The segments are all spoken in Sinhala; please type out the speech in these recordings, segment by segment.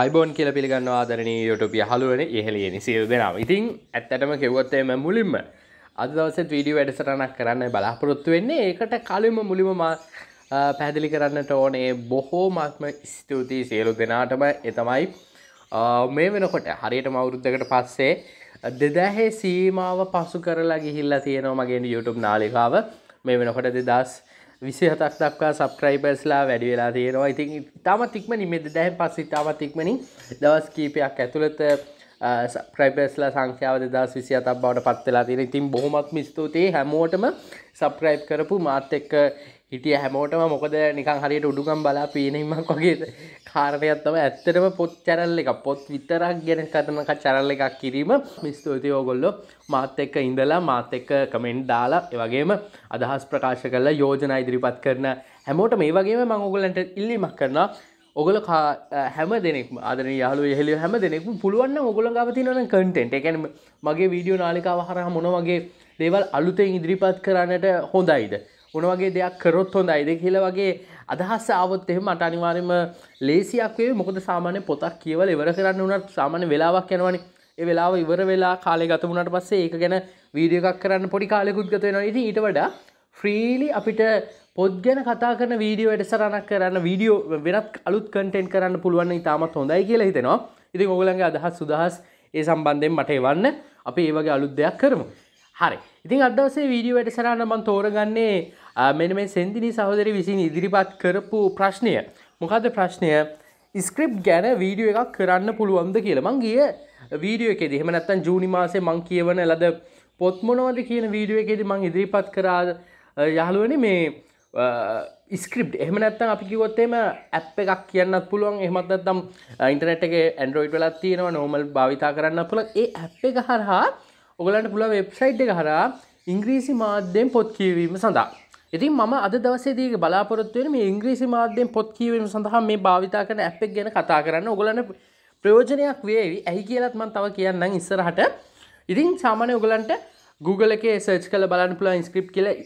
අයිබෝන් කියල පිළිගන්න ආදරනී යුටපිය හලුවන ඉහලියනි සියල් දෙෙනම් ඉතින් ඇත්තටම කෙවත්තේම මුලින්ම අදවස වීඩිය වැඩසටනක් කරන්න බලාපොරොත්තු වෙන්නේ ඒකට කලින්ම මුලිම පැදිලි කරන්නට ඕනේ බොහෝමත්ම ස්තුතියි සියලු දෙනාටම එතමයි මේ වෙනකොට හරියට මවුරුද්ධකට පස්සේ දෙදැහේ සීමාව පසු කරලා ගිහිල්ලා තියෙනවා මගේ YouTube නාලිකාව මේ වෙනකොට දෙදස් විසි හතක් දක්වා සබක්‍රයිබර්ස්ලා වැඩි වෙලා තියෙනවා ඉතින් ඉතාමත් ඉක්මනි මෙද දැහන් පස් ඉතාමත් ඉක්මනින් දවස් කීපයක් ඇතුළත ප්‍රයිබස්ලා සංඛ්‍යාව දස් විසි අතක් බවට පත්වෙලා තියෙන ඉතින් බොහොමත් මිස්තුතියි හැමෝටම සප්‍රයිබ් කරපු මාත් එක්ක හිටිය හැමෝටම මොකද නිකං හරියට උඩුගම් බලා පීනීමක් වගේ කාරණයත්තම ඇත්තටම පොත් චැරල්ල එක පොත් විතරක් ගැන කරනක චැරල්ල එකක් කිරීම මිස්තුති ඕගොල්ලො මාත් එක්ක ඉඳලා මාත් එක්ක කමෙන්ට් දාලා එවගේම අදහස් ප්‍රකාශ කරලා යෝජනා ඉදිරිපත් කරන හැමෝට මේ වගේම මං ඔගොලන්ට ඉල්ලීමක් කරනවා ඔගල හැම දෙනෙක් අදන යාලු හෙල හැම දෙනෙක් පුළුවන්න ඔගොල ගවතිනන කටෙන්ට එකැන මගේ වීඩියෝ නාලිකාව හරහ මොනවගේ දේවල් අලුතෙන් ඉදිරිපත් කරන්නට හොඳයිද මොන වගේ දෙයක් කරොත් හොඳයිද කියලා වගේ අදහස් ආවොත් එහෙම මට අනිවාර්යයෙන්ම ලේසියක් වේ මොකද සාමාන්‍ය පොතක් කියවල ඉවර කරන්න උනත් සාමාන්‍ය වෙලාවක් යනවනේ ඒ වෙලාව ඉවර වෙලා කාලේ ගත වුණාට පස්සේ ඒක ගැන වීඩියෝ එකක් කරන්න පොඩි කාලෙකුත් ගත වෙනවා ඉතින් ඊට වඩා ෆ්‍රීලි අපිට පොත් ගැන කතා කරන වීඩියෝ වැඩසටහනක් කරන්න වීඩියෝ වෙනත් අලුත් කන්ටෙන්ට් කරන්න පුළුවන් නම් ඉතාමත් හොඳයි කියලා හිතෙනවා ඉතින් ඔයගොල්ලන්ගේ අදහස් සුදහස් ඒ සම්බන්ධයෙන් මට එවන්න අපි ඒ වගේ අලුත් දෙයක් කරමු හරි ඉතින් අදවසේ වීඩියෝ වැඩසරන්න මන් තෝරගන්නේ මෙන මේ සෙන්දිනි සහෝදර විසින් ඉදිරිපත් කරපු ප්‍රශ්නය මොකද ප්‍රශ්නය ස්ක්‍රප් ගැන වීඩියෝ එකක් කරන්න පුළුවන්ද කියලා මං ගිය වීඩියෝ එකෙද එහෙම නැත්තම් ජූනි මාසේ මං කියවන ලද පොත් මොනවද කියන වීඩියෝ එකේදී මං ඉදිරිපත් කරා යහළුවනේ මේ ස්ක්‍රප් එහම නැත්තම් අපි කිවොත්තේම ඇප් එකක් කියන්නත් පුළුවන් එහමත් නැත්තම් ඉන්ටනෙට් එක ඇන්ඩරෝයිඩ් වෙලත් තියෙනවා නෝමල් භාවිතා කරන්න පුළ ඒ ඇ් එක හරහා ඔගලන්ට පුළ වෙබ්සයිට් එක හරා ඉංග්‍රීසි මාධ්‍යයෙන් පොත් කියවීම සඳහා. ඉතින් මම අද දවසේදී බලාපොරොත්තුවෙන මේ ඉංග්‍රීසි මාධ්‍යයෙන් පොත් කියවීම සඳහා මේ භාවිතා කරන ඇප් එක ගැන කතා කරන්න ඔගලන ප්‍රයෝජනයක් වේවි ඇහි කියලත් මන් තව කියන්නම් ඉස්සරහට ඉතින් සාමාන්‍ය ඔගලන්ට Google එකේ සර්ච් කළ බලන්න පුළුවන් ඉන්ස්ක්‍රිප්ට් කියලා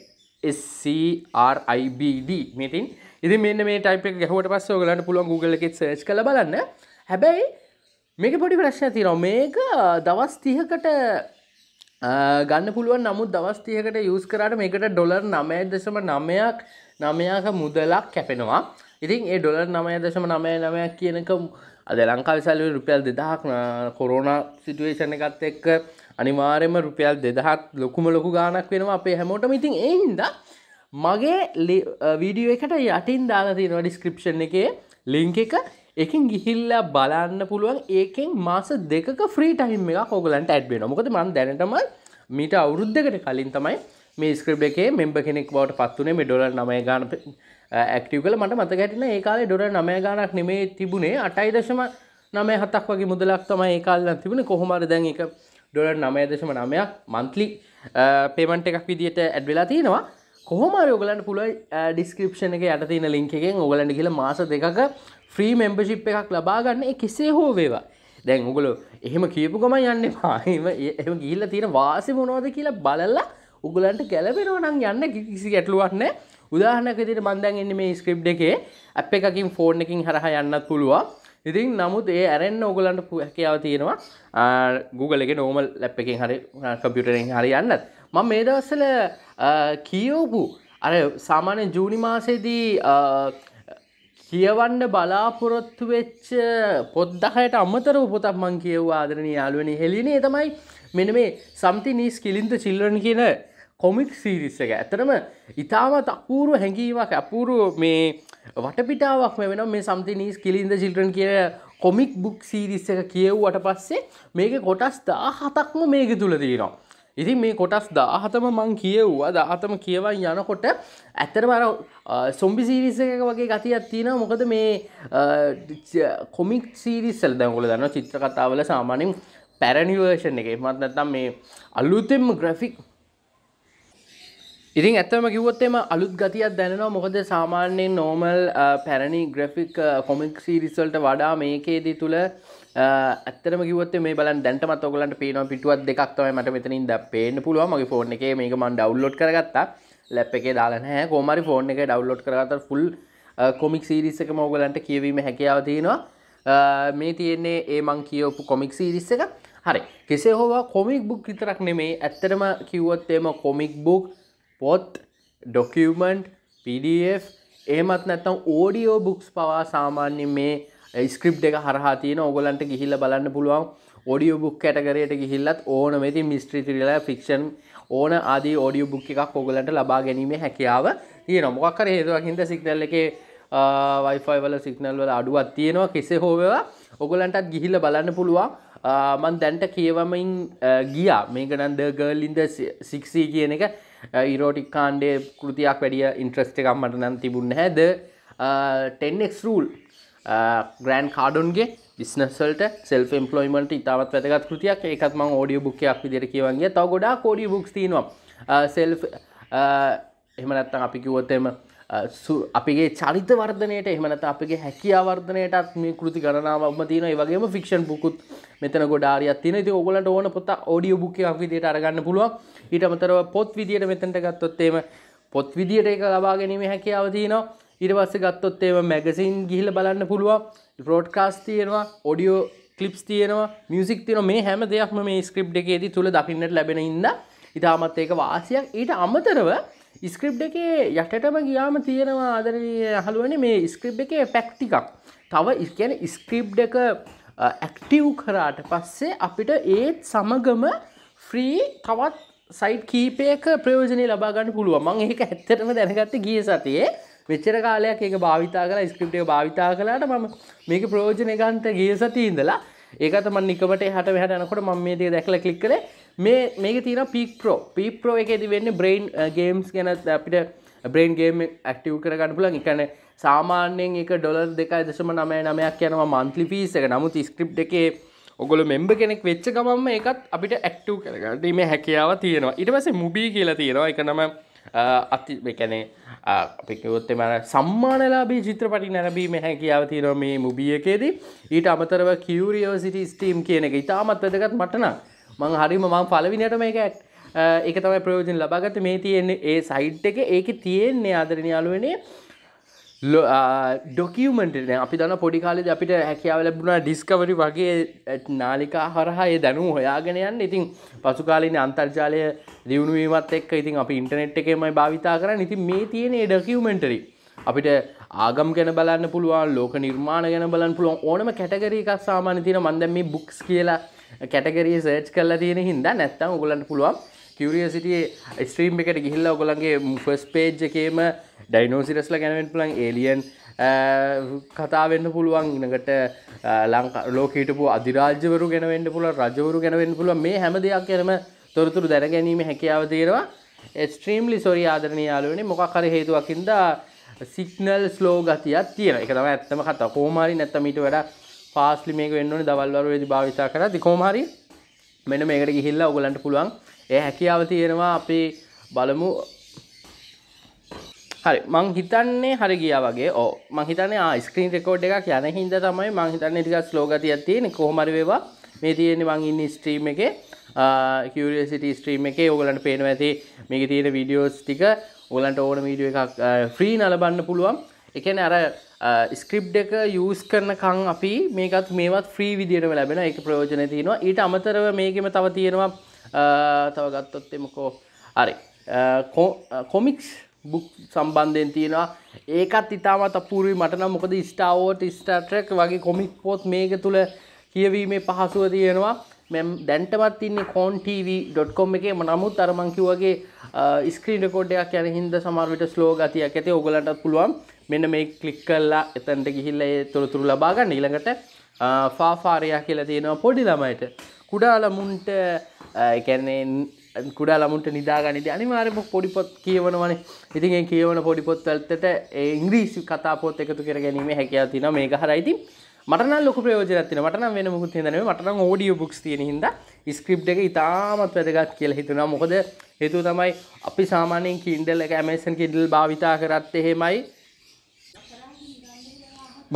SCRIBD මේටින් ඉතින් මෙන්න මේ ටයිප් එක ගැහුවට පස්සේ ඔයගලන්ට පුළුවන් Google එකේ සර්ච් කරලා බලන්න. හැබැයි මේක පොඩි ප්‍රශ්නයක් තියෙනවා. මේක දවස් 30කට ගන්න පුළුවන් නමුත් දවස්තියකට යුස් කරට මේකට ඩොලර් නමය දෙසම නමයක් නමයාක මුදලක් කැපෙනවා ඉතින් ඒ ඩොලර් නමය දශම නමය නමයක් කියනක අද ලංකා විසල්ව රුපියල් දෙදහක් කොරෝණ සිටුවේෂණ එකත් එක්ක අනිවාරයම රුපියල් දෙදහත් ලොකුම ලොකු ගානක් වෙනවා අපේ හැමෝටම ඉතින් එහින්ද මගේ වීඩියෝ එකට යටින් දාලා තියෙනවා ඩිස්ක්‍රිප්ෂන් එකේ ලිංක එක එකින් ගිහිල්ලා බලන්න පුළුවන් ඒකෙන් මාස දෙක ෆ්‍රී ටයිම් එක කෝගලන්ට ඇඩ්බේ නොකද මන් දැනටම මීට අවුරුද්ධකට කලින් තමයි මේ ස්ක්‍රබ් එකේ මෙම්බ කෙනෙක් බවට පත්වනේ මේ ඩොල නමය ගාන ඇක්ටව කල මට මත ගැටින ඒකාල ඩොල නමය ගානක් නෙමේ තිබුණේ අටයි දශම නමය හතක් වගේ මුදලක් තමයි ඒකාල්ල තිබුණ කොහොමර දැන් එක ඩොල නමය දශම නමයක් මන්ත්ලි පේමන්ට එකක් විදිට ඇඩ්වෙලා තියෙනවා කොහොමර ඔගලන්ට පුළුව ඩිස්ක්‍රපෂන එක යට තින ලින්ක එකෙන් ඔගලන්ට කියල මාස දෙකක ෆ්‍රී මෙම්බශිප් එකක් ලබාගන්න කෙසේ හෝ වේවා දැන් උගලු එහෙම කියපු ගම යන්න පාහිම එම ගිල්ල තියෙන වාසි මොනෝද කියලා බලල්ලා උගලන්ට ගැලපෙනවනම් යන්න කිසි ගැටලුවන්න උදාහනකතිට බන්දන් එන්න මේ ස්ක්‍රප් එකේ අප එකකින් ෆෝර්න් එකින් හරහ යන්නත් පුළුවන් ඉතින් නමුත් ඒ ඇරෙන්න්න ඔගලන්ට හැකියාව තියෙනවා Google එක නෝමල් ලැප් එකින් හරි කම්පියුටරෙන් හරි යන්නත් මම මේ දවස්සල කියෝපු අර සාමාන්‍ය ජූනි මාසේදී කියවන්න බලාපොරොත්තු වෙච්ච පොද්දහයට අමතර උපොතක් මං කියව්වා ආදරණ යාලුවනි හෙලිනේ තමයි මෙන මේ සම්ති නීස් කිලින්ද චිල්ලන කියන කොමික් සීරිස් එක ඇතරම ඉතාමත් අපූරු හැඟීමක් අපූරු මේ වටපිටාවක් මෙ වෙන මේ සම්ති නීස් කිලින්ද චිල්ටන් කිය කොමික් බුක් සීරිස් එක කියව්වට පස්සේ මේක කොටස් දා හතක්ම මේක තුළ තියෙනවා ඉතින් මේ කොටස් දාහතම මං කියව්වා දාහතම කියවන් යනකොට ඇත්තරමර සොම්බි සීරිස එක වගේ ගතියක් තියෙන මොකද මේ කොමික් සීරිස්සල් දැගොල දන්න චිත්‍ර කතාවල සාමානින් පැරණිවර්ෂන් එක මත් නැතම් මේ අලුතෙම ග්‍රෆික් ඉතින් ඇත්තම කිවොත්තේම අලුත් ගතියක් දැනවා මොකද සාමාන්‍යයෙන් නෝමල් පැරණි ග්‍රෆික් කොමික් සීරිස්වල්ට වඩා මේකේදී තුළ ඇත්තම ගවත් මේ බල දැන්ටමත් ඔගලන්ට පේනවා පිටුවත් දෙකක් තමයි මට මෙතනින්ද පේන්න පුළුවන් මගේ ෆෝන් එක මේක මන් ඩවුල්ලෝඩ් කරගත්තා ලැප් එකේ දාලා නැහැ කොහමරි ෆෝන් එක ඩවුන්ලෝඩ් කරගත්තා ෆුල් කොමික් සීරීස් එකම ඔයගලන්ට කියවීම හැකියාව තියෙනවා මේ තියෙන්නේ ඒ මං කියවපු කොමික් සීරීස් එක හරි කෙසේ හෝවා කොමික් බුක් විතරක් නෙමේ ඇත්තටම කිව්වොත් එම කොමික් බුක් පොත් ඩොකියමන්ට් PDF එහෙමත් නැත්තම් ඕඩියෝ බුක්ස් පවා සාමාන්‍ය මේ ස්ක්‍රප් එක හරහාතියන ඔගොලන්ට ගිහිල්ල බලන්න පුළුවන් ඔඩිය බුක් කැටකරයට ගිහිල්ලත් ඕන මෙති මිස්ට්‍රී තිරල ෆික්ෂන් ඕන ආදී ඔඩිය බුක් එකක් ඔගොලන්ට ලබා ගැනීම හැකියාව තිය නොමොක්කර හේතුවක්හිද සිගනල් එක වයිෆයි වල සිගනල් වල අඩුවත් තියෙනවා කෙසේ හෝවවා ඔගොලන්ටත් ගිහිල්ල බලන්න පුළුවන් මන් දැන්ට කියවමින් ගියා මේකනන්ද ගර්ලින්ද සික්සී කියන එක ඉරෝටික් කාණ්ඩේ කෘතියක් වැඩිය ඉන්ට්‍රස්ට එකම්මට නම් තිබුණ හැද ටෙන්ක් රූල් ග්‍රෑන් කාඩුන්ගේ බිස්නසල්ට සෙල් ම්පලොයිමට ඉතාවත් වැදගත් කෘතියක් එකත්ම ෝඩිය බුක්කයක් විදිර කියවන්ගේ තව ගොඩා කෝඩිය බුක්ස් තිනවා සෙල් එහමනත්තන් අපි කිවොත්තම අපිගේ චරිත වර්ධනයට එහමනත අපගේ හැකියාවර්ධනයටත් මේ කෘති කරනාවම තින වගේම ෆික්ෂන් පුකුත් මෙතන ගොඩාරියක් තින ති ඔගලට ඕන පොත ෝඩිය බුක්කයක් විදිට අරගන්න පුළුවන් ඊටමතරව පොත් විදියට මෙතැට ගත්තොත්තේම පොත් විදියට එක ලබා ගැනීම හැකියාවතිනවා ඉරවස්ස ගත්තොත් ඒව මැගසින් ගිහිල බලන්න පුළුවන් ප්‍රෝඩ්කාස් තියෙනවා ඔඩියෝ කලිප්ස් තියෙනවා මියසික් තියන මේ හැම දෙයක්ම මේ ස්ක්‍රප් එකේදී තුළ දකින්නට ලැබෙන ඉන්න ඉතාමත් ඒක වාසියක් ඊට අමතරව ස්ක්‍රප් එකේ යටටම ගියාම තියෙනවා ආදරී අහලුවන මේ ස්ක්‍රප් එකේ පැක්ටිකක් තව ඉස්කැන ස්ක්‍රප් එක ඇක්ටව් කරාට පස්සේ අපිට ඒත් සමගම ෆ්‍රී තවත් සයිට් කීපයක ප්‍රයෝජනය ලබාගන්න පුළුවන් මං ඒක ඇත්තටම දැනගත්ත ගිය සතියේ මෙච්චර කාලයක් ඒක භාවිතා කලා ස්ක්‍රප්ටය භාවිතා කලාට මම මේක ප්‍රෝජන ගන්ත ගේ සතිීන්දලා ඒකත මන් නිකට හට වැහට යනකොට ම මේ දේ දැකල කලික් කර මේ මේක තින පික් ප්‍රෝ පිප්‍රෝ එකෙති වෙන්න බ්‍රයින් ගේම්ස් ගැනත් අපිට බ්‍රේන්ගේම ඇක්ටව් කරගන්න පුලන් එකන සාමාන්‍යයෙන් එක ඩොලර් දෙකයි දශම නමය නමයක් යනවා මන්ත්ලි පිසක නමුත් ස්ක්‍රප් එකේ ඔගොල මෙම්බ කෙනෙක් වෙච්ච ගමම එකත් අපිට ඇක්ටව් කරගන්නීම හැකියාව තියෙනවා ඉට පස මුබී කියලා තියෙනවා එක නම අති එකනේ අපිකවොත්තේ මර සම්මානලාබේ චිත්‍රපටි නැරබීම හැකියාව තියෙන මේ මුබියකේදී ඊට අමතරව කිවරියෝසිටි ස්ටීම් කියන එක ඉතාමත් වැදගත් මටන මං හරිම මං පලවිනිට මේක එක තමයි ප්‍රයෝජන ලබාගත මේ තියෙන්නේ ඒ සයිට් එක ඒක තියෙන්නේ ආදරණ යාලුවනේ ඩොකමට අපි දන පොඩි කාලෙද අපිට හැකියාව ලැබුණා ඩිස්කවරි වගේ නාලිකා හරහා ඒ දැනු හොයාගෙන යන්න ඉතින් පසු කාලන අන්තර්ජාලය දියුණුවීමත් එක් ඉතින් අපි ඉන්ටනෙට් එකෙමයි භාවිතා කරන්න ඉතින් මේ තියෙන ඩොකමෙන්ටරි අපිට ආගම් ගැන බලන්න පුළුවන් ලෝක නිර්මාණ ගැන බලන්න පුළුවන් ඕනම කැටගරී එකක් සාමාන්‍ය තියෙන මන්ද මේ බුක්ස් කියලා කැටගරී සර්ච් කරලා තියෙන හින්දා නැත්තම් ඔයගලන්ට පුළුවන් කිවරියසිටියේ ස්ට්‍රීම් එකට ගිහිල්ලා ඔගොලන්ගේ ෆස් පේජ් එකේම ඩයිනෝසිරස්ල ගැනවෙන් පුලන් ඒලියන් කතාවෙන්න පුළුවන් ඉනකට ලංකා ලෝකීටපු අධිරාජ්‍යවරු ගැනවෙන්න පුළ රජවරු ගැනවෙන්න පුළුව මේ හැම දෙයක් ගැනම තොරතුරු දැන ගැනීම හැකියාව තේරවා ස්ට්‍රීම්ලි සොරි ආදරණ යාලුවනි මොකක් කර හේතුවකින්ද සික්නල් ස්ලෝ ගතියක් තියෙන එක තම ඇත්තම කත කෝමාරි නැත්තමීට වඩා පාස්ලි මේක වෙන්නනි දවල්වරු වෙදි භාවිතා කර දි කෝමහරි මෙන මේකට ගිහිල්ලා ඔගලන්ට පුළුවන් ඒ හැකියාව තියෙනවා අපි බලමු හරි මං හිතන්නේ හරි ගිය වගේ ඕ මහිතන්නේ ස්ක්‍රීන් රෙකෝඩ් එකක් යන හින්ද තමයි මං හිතන්නේ ටිකක් ස්ලෝගතියක් තියෙන කොහොමරි වේවා මේ තියෙන්නේ මං ඉන්න ස්ට්‍රීම් එකේ කිවරියසිටි ස්ට්‍රීම් එකේ ඕගලන්ට පේනවා ඇති මේක තියෙන වීඩියෝස් ටික ඕලන්ට ඕන වීඩියෝ එකක් ෆ්‍රී නලබන්න පුළුවන් එකන අර ස්ක්‍රිප් එක යස් කරනකං අපි මේකත් මේවත් ෆ්‍රී විදිරම ලැබෙන එක ප්‍රයෝජන තියෙනවා ඊට අමතරව මේකෙම තව තියෙනවා තව ගත්තොත්තේ මොකෝ හරි කොමික්ස් බුක් සම්බන්ධයෙන් තියෙනවා ඒකත් ඉතාමත් අපූරුවයි මටනම් මොකද ස්ටාවෝට ස්ටාට්‍රක් වගේ කොමික් පොත් මේක තුළ කියවීමේ පහසුව තියෙනවා මෙම් දැන්ටමත් ඉන්නේ කෝන්ටව.කොම් එකේ නමුත් අරමංකිවගේ ස්ක්‍රීන් රකෝඩ්ඩයක් යන හින්ද සමාර්විට ස්ලෝ ගතියක් ඇති ඔගලටත් පුළුවන් මෙන්න මේ කලික් කල්ලා එතන්ට ගිහිල්ල තොරතුරු ලබාගන්න ඉළඟට ෆාෆාරයා කියලා තියෙනවා පොඩි ළමයිට කුඩා ළමුන්ට කැන්නේ කුඩා ළමුන්ට නිදාගනිද අනිවාරම පොඩිපොත් කියවනවනේ ඉතිගේ කියවන පොඩිපොත් ඇල්තට ඉංග්‍රීසි කතාපොත් එකතු කර ගැනීම හැකයා තින මේ හරයිති මටන ලොක ප්‍රයෝජනතින මටන වෙන මුකුත් හිදනේ මටන ෝඩිය බුක්ස් තියෙන හිද ස්ක්‍රප් එක ඉතාමත් වැදගත් කියලා හිතුනා මොකද හේතුව තමයි අපි සාමානයෙන් කින්ඩල් එක ඇමේසන් කිඩල් භාවිතා කරත් එහෙමයි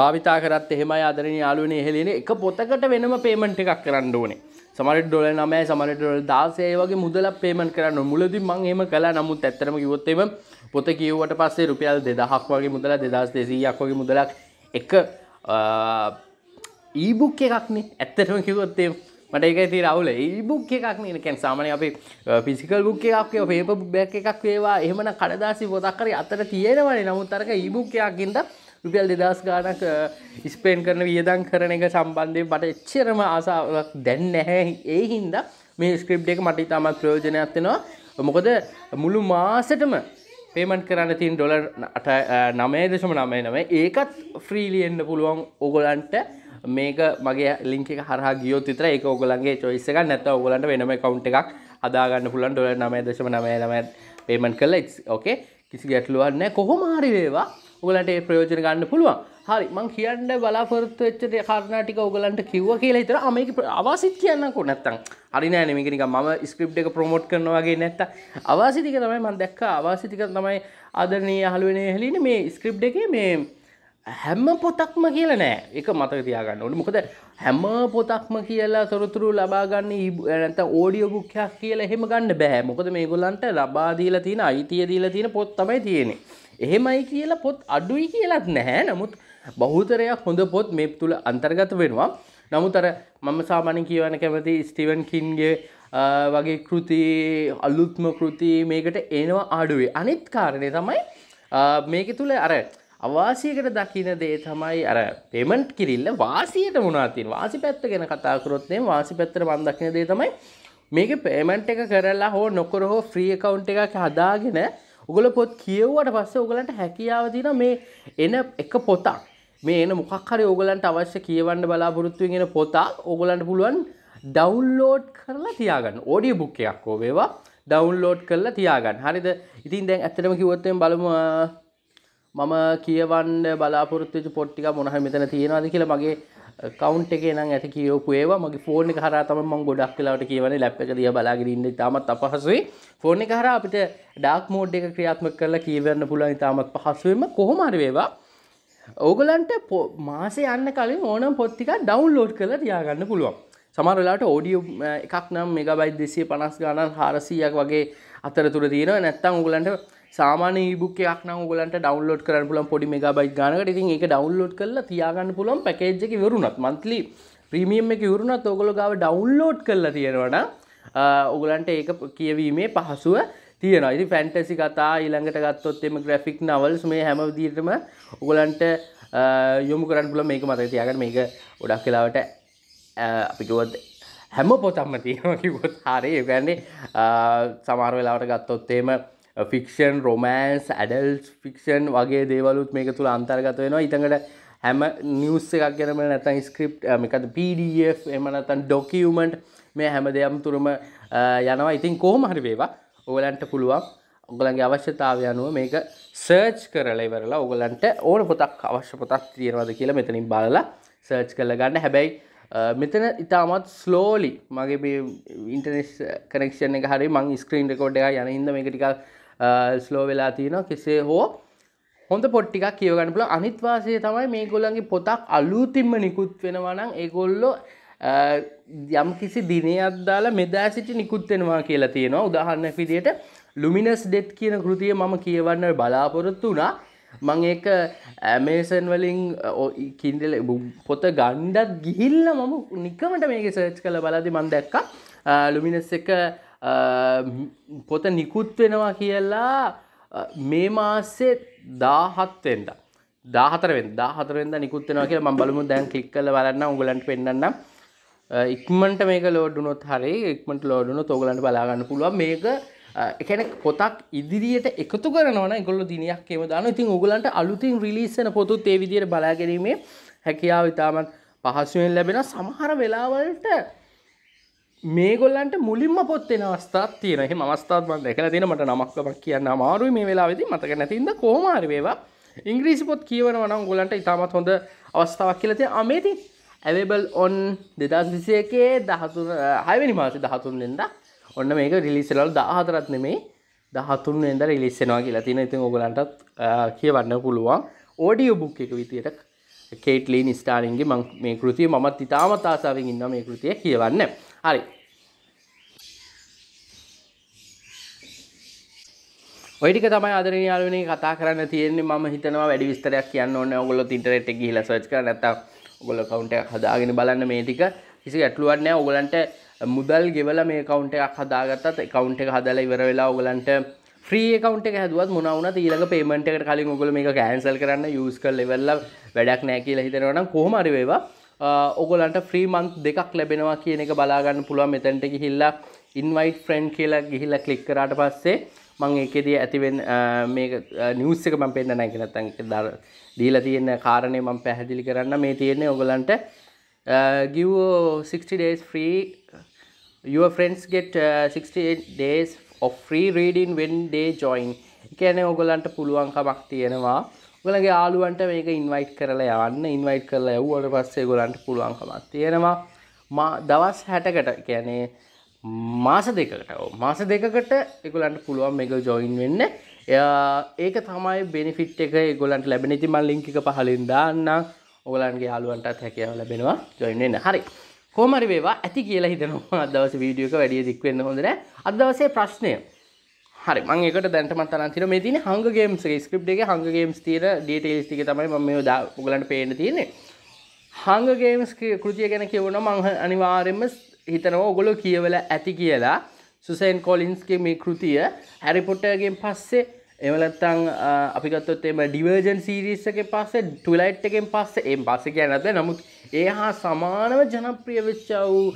භාවිතා කරත් එහෙමයි අදරන යාලුවනේ හෙලෙන එක පොතකට වෙනම පේමට් එකක් කරන්න ඕනේ සමට ඩොල නමෑ සමට ඩොල දාසේ වගේ මුදල පේමන් කරන්න මුලදි මං එම කලා නමුත් ඇත්තරම කිවොත්තේම පොත කිව්වට පස්සේ රුපියල් දෙදහක් වගේ මුදලා දෙදස් දෙසීයක් වගේ මුදලක් එක ඊබුක් එකක්නේ ඇත්තටම කිවොත්තේ මට එක ති රවුල ඒබුක් එකක් නකැන් සාමන අපි පිසිකල් බුක් එකක්ේ පේප බැක් එකක් වේවා එහමන කඩදාසි පොතක්කර අතර තියෙනවනේ නමුත්තරක ඒබුක් එකක්ගින්ද රුපියල් දෙදස් ගානක ඉස්පේන් කරන වියදන් කරන එක සම්බන්ධය මට එච්චරම ආසාාවක් දැන් නැහැ ඒ හින්ද මේ ස්ක්‍රප් එක මට ඉතාමත් ප්‍රයෝජනයක්ත්වෙනවා මොකද මුළු මාසටම පේමන්ට් කරන්න තින් ඩොල නමය දෙශම නමය නම ඒකත් ෆ්‍රීලියෙන්න්න පුළුවන් ඔගොලන්ට මේක මගේ ලිංක හරහා ගියොත් විතර ඒක ඔගලන්ගේ චොයිස් එකක් නැත්ත ඔගලන්ට වෙනම කවුන්ට් එකක් අදාගන්න පුළුවන් ඩොලර් 9.99 පේමන්ට් කළා ඕකේ කිසි ගැටලුවක් නැහැ කොහොම හරි වේවා ඔගලට ප්‍රයෝජන ගන්න පුළුවන් හරි මං කියන්න බලාපොරත්තු වෙච්චට කාරණටික ඔගලන්ට කිව්ව කියලා හිතර මේක අවාසිත් කියන්නකො නැත්තං හරි නෑ නමිකනික ම ස්ක්‍රප් එක ප්‍රමෝට් කරනවාගේ නැත්ත අවාසිතික තමයි මන් දැක්ක අවාසිතික තමයි අදරනය හළුවෙන හෙලින මේ ස්ක්‍රප් එක මේ හැම පොතක්ම කියලා නෑ එක මතක තියාගන්න ඕන මොකද හැම පොතක්ම කියලා තොරතුරු ලබාගන්න නැත ඕඩියෝ බුක්්‍යයක් කියලා හෙම ගන්න බෑ මොකද මේ ගොලන්ට ලබාදීලා තියෙන අයිතිය දීලා තියෙන පොත් තමයි තියෙන්නේ එහෙමයි කියලා පොත් අඩුයි කියලත් නැහැ නමුත් බහුතරයක් හොඳ පොත් මේ තුළ අන්තර්ගත වෙනවා නමුත් අර මම සාමානින් කියවන කැමති ස්ටිවන් කින්ගේ වගේ කෘති අලුත්ම කෘති මේකට එනවා ආඩුවේ අනිත් කාරණය තමයි මේක තුළ අර අවාසියකට දකින දේ තමයි අර පෙමෙන්ට් කිරිල්ල වාසියට වුණාතින් වාසි පැත්ත ගැන කතාකරොත්ේ වාසි පැත්තර බන් දකින දේ තමයි මේක පේමෙන්ට් එක කරලා හෝ නොකර හෝ ෆ්‍රී කවුන්් එකක් හදාගෙන උගල පොත් කියව්වට පස්සේ ඔගලන්ට හැකියාව දින මේ එන එක පොතා මේ එන මොකක්හරි ඕගලන්ට අවශ්‍ය කියවන්න බලාපොරොත්තුවෙන් එන පොතා ඕගලන්ට පුළුවන් ඩවන්ලෝඩ් කරලා තියාගන්න ඕඩිය බුක් එකක් ඕවේවා ඩවන්ලෝඩ් කරලා තියාගන්න හරිද ඉතින් දැන් ඇත්තටම කිවොත්තෙන් බලම මම කියවන්න බලාපොරොත්තුච පොට්ටික මොනහ මෙතන තියෙනවාද කියලා මගේ කවන්් එක නම් ඇති කියෝපු ඒවා මගේ ෆෝර්න හර තම ම ගොඩක් කලාට කියවන ලැප් එක දිය බලාගරන්න තමත් අපහසේ ෆෝර්න එක හර අපිට ඩක් මෝඩ් එක ක්‍රියාත්ම කරලා කියවරන්න පුළුවන් ඉතාමත් පහසුවම කොහොමරවේවා ඕගලන්ට මාසේ යන්න කලින් ඕනම් පොත්තික ඩවන්්ලෝඩ් කළ තියාගන්න පුළුවන් සමරලාට ඕඩිය එකක් නම් මෙගබයි දෙසේ පනස් ගණන් හාරසීයක් වගේ අතර තුර තියෙන නැත්තං උගලන්ට සාමාන ඒබුක් එකක් නම් ඔයගලන්ට ඩවුන්ලෝඩ් කරන්න පුළුවන් පොඩි මෙගාබයිට් ගානකට. ඉතින් ඒක ඩවුන්ලෝඩ් කරලා තියාගන්න පුළුවන් පැකේජ් එකේ වරුණත් monthly ප්‍රීමියම් එකේ වරුණත් ඔයගොල්ලෝ ගාව ඩවුන්ලෝඩ් කරලා තියෙනවා නම් ඔයගලන්ට ඒක කියවීමේ පහසුව තියෙන ඉති ෆැන්ටසි කතා ඊළඟට ගත්තොත් එම ග්‍රෆික් නවල්ස් මේ හැම දීටම උගලන්ට යොමු කරන්න පුල මේක මත තියාගන්න මේක ගොඩක් කලාවට අපිකුවත් හැම පොතම්ම තියෙනවා කිවොත් හරි යගන්නේ සමාර වෙලාවට ගත්තොත්තේම ෆික්ෂන් රොමෑන්ස් ඇඩල්ස් ෆික්ෂන් වගේ දේවලුත් මේක තුළ අන්තර්ගත වෙනවා ඉතඟට හැම නිියස් එකක් ගැනම නැතන් ස්ක්‍රප් එකද පඩF එම නතන් ඩොකියමට් මේ හැම දෙයම් තුරම යනවා ඉතින් කෝම හරිවේවා ඕලන්ට පුළුවන් ඔගලන්ගේ අවශ්‍යතාව අනුව මේක සර්ච් කරලා ඉවරලා ඔගලන්ට ඕන පොතක් අවශ්‍ය පොතක් තියෙනවද කියලා මෙතනින් බලලා සර්ච් කරලා ගන්න හැබැයි මෙතන ඉතාමත් ස්ලෝලි මගේ ඉන්ටනෙස් කනෙක්ෂන් එක හරි මං ස්ක්‍රීන් රකෝඩ් එක යන හිද මේක ටිකක් ස්ලෝ වෙලා තියෙනවා කෙසේ හෝ හොඳ පොට්ටික් කියවගන්න පුල අනිත්වාසය තමයි මේ ගොල්ලන්ගේ පොතක් අලුතිම්ම නිකුත් වෙනවනම් ඒගොල්ලො යම් කිසි දිනයක් දාලා මෙදා සිටි නිකුත්වෙනවා කියලා තියෙනවා උදාහරණ විදියට ලුමිනස් ඩෙට් කියන කෘතිය මම කියවන්න බලාපොරොත්තු වුණා මං ඒක ඇමේසන් වලින් කින්දල පොත ගණ්ඩත් ගිහිල්ල මම නිකමට මේක සර්ච් කළ බලදි මන් දැක්ක ලුමිනස් එක පොත නිකුත් වෙනවා කියලා මේ මාස්සේ දාහත්වෙන්ට දාහතරෙන් දාහතරෙන්ද නිකුත් වෙනවා කියලා මම බලමු දැන් ක්ලික් කරලා බලන්න උගලන්ට පෙන්නන්න ඉක්මනට මේක ලෝඩ් වුණොත් හරි ඉක්මනට ලෝඩ් වුණොත් ඔයගලන්ට බලා ගන්න පුළුවන් මේක එකන පොතක් ඉදිරියට එකතු කරනවන ගොල්ල දිනයක් එම දාන ඉතින් ඔගලන්ට අලුතින් රිලිස්සන පොතුත් ඒ විදියට බලාගැනීමේ හැකියාව ඉතාමත් පහසුවෙන් ලැබෙන සමහර වෙලාවලට මේගොල්ලන්ට මුලින්ම පොත්තෙන අවස්ථාත් තියෙන එහෙම අවස්ථාත් මන් දැකලා තියෙන මට නමක් මක් කියන්න අමාරුයි මේ වෙලාවේදී මතක නැතිඳ කොහොම හරි වේවා ඉංග්‍රීසි පොත් කියවනවා නම් ඔයගොල්ලන්ට ඉතාමත් හොඳ අවස්ථාවක් කියලා තියෙනවා මේදී available on 2021 13 6 වෙනි මාසේ 13 වෙනිදා ඔන්න මේක රිලීස් වෙනවා 14ත් නෙමෙයි 13 වෙනිදා රිලීස් වෙනවා කියලා තියෙන ඉතින් ඔයගොල්ලන්ටත් කියවන්න පුළුවන් audio book එක විදියට කේට්ලීන් ස්ටාලින්ගේ මං මේ කෘතිය මත් ඉතාමත් ආසාාවෙන් ඉන්න මේ කෘතිය කියවන්න හරි ඔයිටික තමයි අදර යාලුවනේ කතා කරන්න තියෙන්නේ ම හිතනවා වැඩි විස්තරයක් කියන්න ඕන්න ඔගොල ඉටරට ගහිල සච් කර නැත ඔගොල කවුන්ට හදාගෙන බලන්න මේටික කිසි ඇටලුවන්න ඔගලන්ට මුදල් ගෙවල මේ කවුන්ට එකක් හදාගත්තත් කවුන්ට එක හදලා ඉවර වෙලා ඔගලන්ට ්‍රීකකවන්ට හැදුවත් මොනවන ඊළඟ පේමට්කට කලින් ඔගොල මේ කෑන්සල් කරන්න යස් කල් ලෙවල්ල වැඩක් නෑ කියලා හිතෙනවන කොහමරිවේවා ඔගොලන්ට ෆ්‍රීමන්ත් දෙකක් ලැබෙනවා කියන එක බලාගන්න පුළුවන් මෙතැන්ට හිල්ලා ඉන්වයිට් ෆ්‍රන්් කියලා ගිහිල්ල කලික් කරට පස්සේ මං එකෙදී ඇතිවෙන් මේ නිියස් එක මම පෙන්න්න නැකි නැතන් දර දීලා තියෙන කාරණය මම පැහැදිලි කරන්න මේ තියෙන්නේ ඔගොලන්ට give 60 days free your friends get uh, 60 days of free reading when they join. ඒ කියන්නේ ඔයගලන්ට පුළුවන්කමක් තියෙනවා. ඔයගලගේ යාළුවන්ට මේක ඉන්වයිට් කරලා යවන්න. ඉන්වයිට් කරලා යවුවාට පස්සේ ඔයගලන්ට පුළුවන්කමක් තියෙනවා. දවස් 60කට කියන්නේ මාස දෙකකට මාස දෙකකට ඒගොල්ලන්ට පුළුවන් මේක ජොයින් වෙන්න. ඒක තමයි බෙනිෆිට් එක ඒගොල්ලන්ට ලැබෙන ඉතින් මම ලින්ක් එක පහලින් දාන්නම්. ඔයගලන්ගේ යාළුවන්ටත් හැකියාව ලැබෙනවා ජොයින් වෙන්න. හරි. කෝමරි වේවා ඇති කියලා හිතනවා අදවස වීඩියෝක වැඩිය දික්වෙන්න හොඳන අදවසේ ප්‍රශ්නය හරි මං එකට දැන්ට මතරන්තින මේ තින හංග ගේම්ස් ස්ක්‍රප් එක හංග ගේම්ස් තියන ඩේටේල්ස් ටික තමයි ම මේ දා උගලන්ට පේන තියන්නේ හංග ගේම්ස් කෘතිය ගැන කියවන මංහ අනිවාරෙන්ම හිතනවා ඔගොලො කියවල ඇති කියලා සුසයින් කොලින්ස්ගේ මේ කෘතිය හැරිපොට්ටගෙන් පස්සේ එමලත්තං අපිගත්තොත් එම ඩිවර්ජන් සීරිස්සක පස්සේ ටුලයිට් එකෙන් පස්සේ එම් පස්ස කියනද නමුත් ඒ හා සමානව ජනප්‍රිය වෙච්චා වූ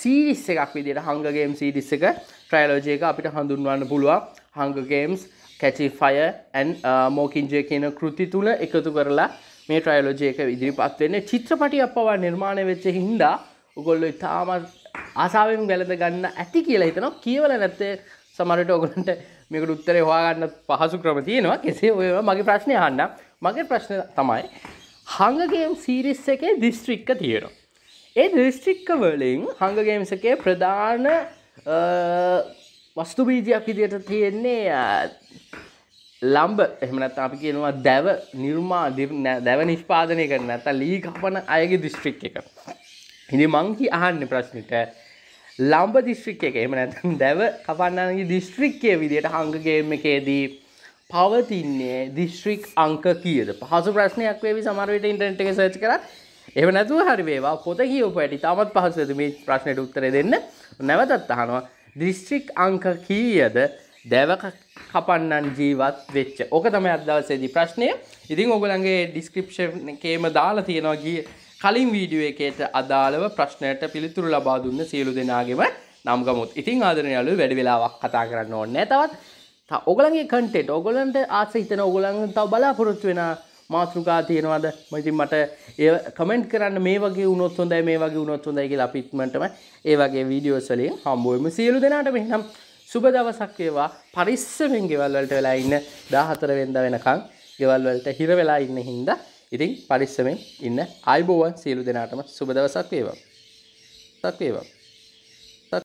සීරිස් එකක් විදිට හංගගේම් සීරිස් එක ට්‍රයිලෝජය එක අපිට හඳුන්වන්න පුළුවන් හංගගේම්ස් කැටි ෆය ඇන් මෝකින්ජය කියන කෘති තුළ එකතු කරලා මේ ට්‍රයිලෝජයක ඉදිරිපත් වෙන්න චිත්‍රපටි අපවා නිර්මාණය වෙච්ච හින්දා උගොල්ල ඉතාමත් ආසාාවෙන් වැලද ගන්න ඇති කියලා හිතනවා කියවල නැත්තේ සමරට ඔගලන්ට මේකට උත්තරේ හොයාගන්න පහසු ක්‍රම තියෙනවා කෙසේ ඔය මගේ ප්‍රශ්නය අහන්න මගේ ප්‍රශ්න තමයි හඟගේම් සීරිස් එකේ දිස්ත්‍රික්ක තියෙනවා. ඒ දිස්ත්‍රික්ක වලින් හඟගේම්ස එකේ ප්‍රධාන වස්තු බීජයක් විදියට තියෙන්නේ ලම්බ එහමනත් අපි කියනවා දැව නිර්මා දැව නිෂ්පාදනය කරන ඇත ලී කපන අයගේ දිස්ත්‍රික් එක. හිදි මංකි අහන්න ප්‍රශ්නට ලම්බ දිස්ත්‍රික් එක එම නැතම් දැව කපන්නගේ දිස්ත්‍රික්කය විදියට හංගගේම එකේදී පවතින්නේ දිස්ත්‍රික් අංක කියද පහසු ප්‍රශ්නයක් වේවි සමරවිට ඉන්ටනට් එක සච් කර එම නැතුව හරි වේවා පොත කියවපැටි තමත් පහසද මේ ප්‍රශ්නයට උත්තර දෙන්න නැවතත් අහනවා දිස්ත්‍රික් අංක කීයද දැව කපන්නන් ජීවත් වෙච්ච ඕක තම අදවසේදී ප්‍රශ්නය ඉතින් ඔගලන්ගේ ඩිස්ක්‍රපෂන් එකේම දාලා තියෙනවා ගිය කලින් වීඩියෝ එකේට අදාළව ප්‍රශ්නයට පිළිතුරු ලබා දුන්න සියලු දෙනාගෙම නම් ගමුත්. ඉතින් ආදරණීය යාළුවෝ වැඩි වෙලාවක් කතා කරන්න ඕනේ නැහැ තවත්. ඔයගලගේ කන්ටෙන්ට් ඔයගලන්ට ආස හිතෙන ඔයගලන් තව බලාපොරොත්තු වෙන මාතෘකා තියෙනවද මතින් මට ඒ කමෙන්ට් කරන්න මේ වගේ උනොත් හොඳයි මේ වගේ උනොත් හොඳයි කියලා අපිත්මටම ඒ වගේ වීඩියෝස් වලින් හම්බවෙමු සියලු දෙනාට මෙහෙනම් සුබ දවසක් වේවා පරිස්සමෙන් ගෙවල් වලට වෙලා ඉන්න 14 වෙනිදා වෙනකන් ගෙවල් වලට හිර වෙලා ඉන්න හින්දා ඉතින් පරිස්සමෙන් ඉන්න අයිබෝවන් සියලු දෙනාටම සුබ දවසක් වේවා. සක් වේවා.